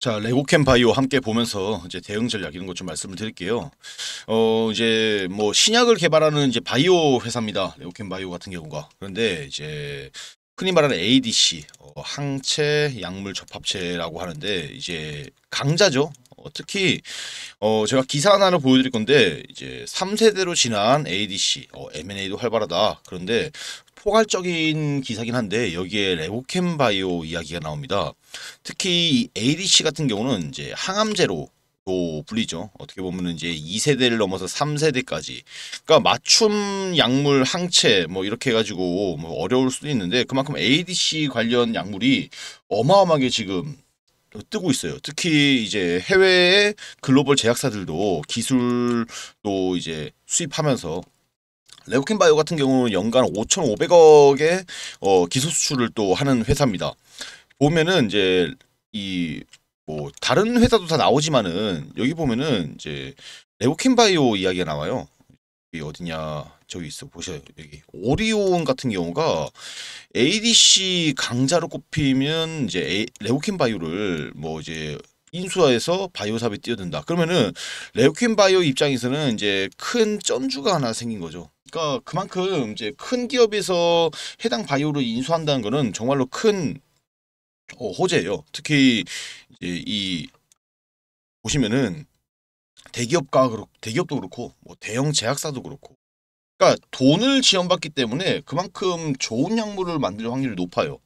자, 레고캠 바이오 함께 보면서 이제 대응 전략 이런 것 좀 말씀을 드릴게요. 어, 이제 뭐 신약을 개발하는 이제 바이오 회사입니다. 레고캠 바이오 같은 경우가. 그런데 이제 흔히 말하는 ADC 어, 항체 약물 접합체라고 하는데 이제 강자죠. 어, 특히 어, 제가 기사 하나를 보여드릴 건데 이제 3세대로 지난 ADC 어, M&A도 활발하다. 그런데 포괄적인 기사긴 한데 여기에 레오캠 바이오 이야기가 나옵니다. 특히 ADC 같은 경우는 이제 항암제로 또 불리죠. 어떻게 보면 이제 2세대를 넘어서 3세대까지. 그러니까 맞춤 약물 항체 뭐 이렇게 해가지고 뭐 어려울 수도 있는데 그만큼 ADC 관련 약물이 어마어마하게 지금 뜨고 있어요. 특히 이제 해외의 글로벌 제약사들도 기술도 이제 수입하면서 레오킨 바이오 같은 경우는 연간 5,500억의 어, 기술 수출을 또 하는 회사입니다. 보면은 이제 이뭐 다른 회사도 다 나오지만은 여기 보면은 이제 레오킨바이오 이야기가 나와요. 여기 어디냐 저기 있어 보셔요 여기 오리온 같은 경우가 ADC 강자로 꼽히면 이제 레오킨바이오를 뭐 이제 인수화해서 바이오 사업에 뛰어든다. 그러면은 레오킨바이오 입장에서는 이제 큰 점주가 하나 생긴 거죠. 그러니까 그만큼 이제 큰 기업에서 해당 바이오를 인수한다는 거는 정말로 큰 어, 호재예요. 특히 이제 이 보시면은 대기업과 그렇고 대기업도 그렇고 뭐 대형 제약사도 그렇고 그러니까 돈을 지원받기 때문에 그만큼 좋은 약물을 만들 확률이 높아요.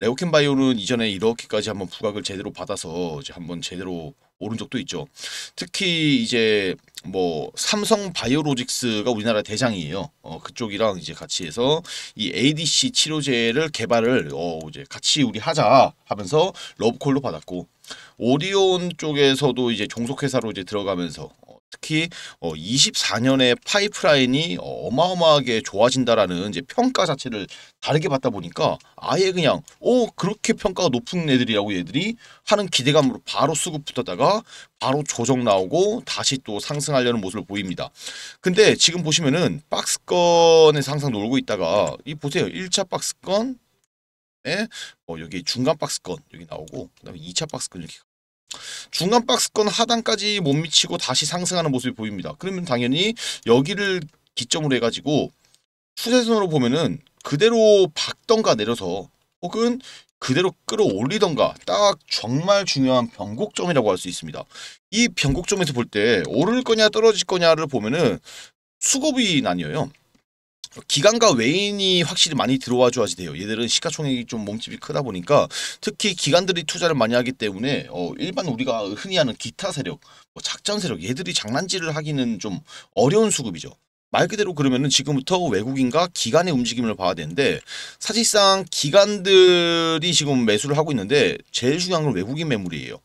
레오켄 바이오는 이전에 이렇게까지 한번 부각을 제대로 받아서 이제 한번 제대로 오른 적도 있죠. 특히 이제 뭐 삼성 바이오로직스가 우리나라 대장이에요. 어, 그쪽이랑 이제 같이 해서 이 ADC 치료제를 개발을 어, 이제 같이 우리 하자 하면서 러브콜로 받았고 오디온 쪽에서도 이제 종속회사로 이제 들어가면서 어, 특히 2 어, 4년의 파이프라인이 어, 어마어마하게 좋아진다라는 이제 평가 자체를 다르게 받다 보니까 아예 그냥 오 어, 그렇게 평가가 높은 애들이라고 얘들이 하는 기대감으로 바로 수급 붙었다가 바로 조정 나오고 다시 또 상승하려는 모습을 보입니다. 근데 지금 보시면은 박스권에서 항상 놀고 있다가 이 보세요. 1차 박스권 에 네? 어, 여기 중간 박스권 여기 나오고 그다음에 2차 박스권 이렇게 중간 박스권 하단까지 못 미치고 다시 상승하는 모습이 보입니다. 그러면 당연히 여기를 기점으로 해가지고 추세선으로 보면은 그대로 박던가 내려서 혹은 그대로 끌어올리던가 딱 정말 중요한 변곡점이라고 할 수 있습니다. 이 변곡점에서 볼 때 오를 거냐 떨어질 거냐를 보면은 수급이 나뉘어요. 기관과 외인이 확실히 많이 들어와 줘야지 돼요. 얘들은 시가총액이 좀 몸집이 크다 보니까 특히 기관들이 투자를 많이 하기 때문에 어, 일반 우리가 흔히 하는 기타 세력, 뭐 작전 세력 얘들이 장난질을 하기는 좀 어려운 수급이죠. 말 그대로 그러면은 지금부터 외국인과 기관의 움직임을 봐야 되는데 사실상 기관들이 지금 매수를 하고 있는데 제일 중요한 건 외국인 매물이에요.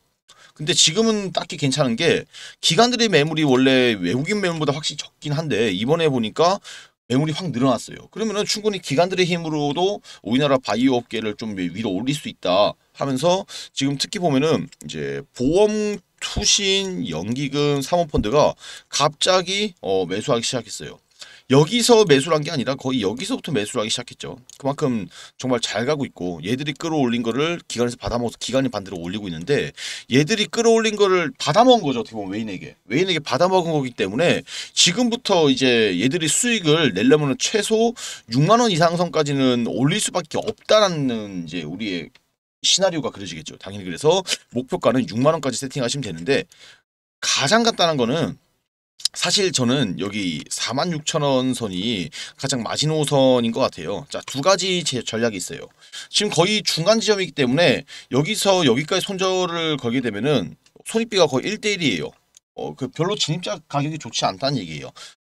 근데 지금은 딱히 괜찮은 게 기관들의 매물이 원래 외국인 매물보다 확실히 적긴 한데 이번에 보니까 매물이 확 늘어났어요. 그러면은 충분히 기관들의 힘으로도 우리나라 바이오 업계를 좀 위로 올릴 수 있다 하면서 지금 특히 보면은 이제 보험 투신 연기금 사모펀드가 갑자기 어, 매수하기 시작했어요. 여기서 매수를 한 게 아니라 거의 여기서부터 매수를 하기 시작했죠. 그만큼 정말 잘 가고 있고 얘들이 끌어올린 거를 기관에서 받아먹어서 기관이 반대로 올리고 있는데 얘들이 끌어올린 거를 받아먹은 거죠. 어떻게 보면 외인에게. 외인에게 받아먹은 거기 때문에 지금부터 이제 얘들이 수익을 내려면 최소 6만 원 이상 선까지는 올릴 수밖에 없다라는 이제 우리의 시나리오가 그려지겠죠. 당연히 그래서 목표가는 6만 원까지 세팅하시면 되는데 가장 간단한 거는 사실 저는 여기 46,000원 선이 가장 마지노선인 것 같아요. 자, 두 가지 전략이 있어요. 지금 거의 중간 지점이기 때문에 여기서 여기까지 손절을 걸게 되면은 손익비가 거의 1대1이에요. 어, 그 별로 진입자 가격이 좋지 않다는 얘기예요.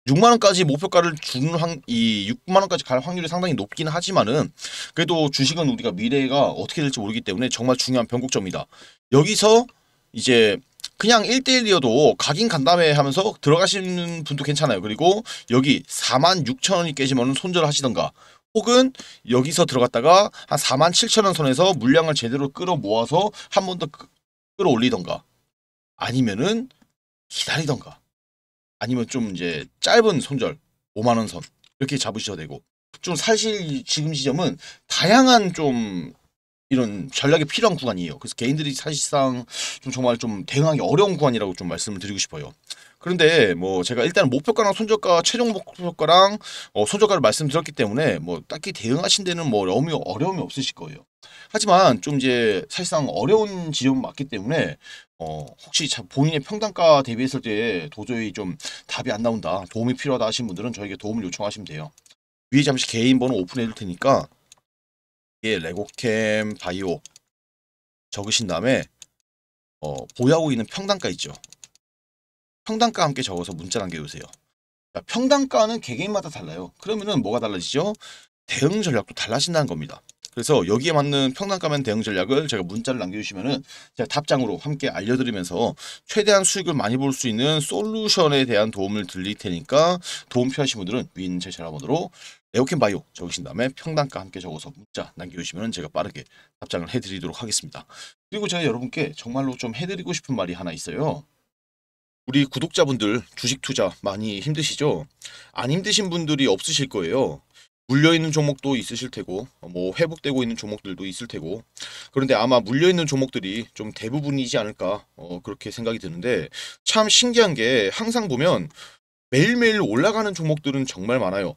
6만 원까지 목표가를 주는 확, 이 6만 원까지 갈 확률이 상당히 높긴 하지만은 그래도 주식은 우리가 미래가 어떻게 될지 모르기 때문에 정말 중요한 변곡점이다. 여기서 이제 그냥 1대1이어도 각인 간담회 하면서 들어가시는 분도 괜찮아요. 그리고 여기 4만 6천 원이 깨지면 손절 하시던가 혹은 여기서 들어갔다가 한 4만 7천 원 선에서 물량을 제대로 끌어 모아서 한 번 더 끌어올리던가 아니면은 기다리던가 아니면 좀 이제 짧은 손절 5만 원선 이렇게 잡으셔도 되고 좀 사실 지금 시점은 다양한 좀 이런 전략이 필요한 구간이에요. 그래서 개인들이 사실상 좀 정말 좀 대응하기 어려운 구간이라고 좀 말씀을 드리고 싶어요. 그런데 뭐 제가 일단 목표가랑 손절가 최종 목표가랑 어, 손절가를 말씀드렸기 때문에 뭐 딱히 대응하신 데는 뭐 어려움이, 어려움이 없으실 거예요. 하지만 좀 이제 사실상 어려운 지점 맞기 때문에 어, 혹시 본인의 평단가 대비했을 때 도저히 좀 답이 안 나온다 도움이 필요하다 하신 분들은 저에게 도움을 요청하시면 돼요. 위에 잠시 개인 번호 오픈해 둘 테니까 예, 레고캠 바이오 적으신 다음에 어, 보유하고 있는 평단가 있죠. 평단가 함께 적어서 문자 남겨주세요. 평단가는 개개인마다 달라요. 그러면은 뭐가 달라지죠? 대응 전략도 달라진다는 겁니다. 그래서 여기에 맞는 평단가면 대응 전략을 제가 문자를 남겨주시면은 제가 답장으로 함께 알려드리면서 최대한 수익을 많이 볼 수 있는 솔루션에 대한 도움을 드릴 테니까 도움 필요하신 분들은 위인 제 전화번호로 에어캔 바이오 적으신 다음에 평단가 함께 적어서 문자 남겨주시면 제가 빠르게 답장을 해드리도록 하겠습니다. 그리고 제가 여러분께 정말로 좀 해드리고 싶은 말이 하나 있어요. 우리 구독자분들 주식 투자 많이 힘드시죠? 안 힘드신 분들이 없으실 거예요. 물려있는 종목도 있으실 테고 뭐 회복되고 있는 종목들도 있을 테고 그런데 아마 물려있는 종목들이 좀 대부분이지 않을까 어, 그렇게 생각이 드는데 참 신기한 게 항상 보면 매일매일 올라가는 종목들은 정말 많아요.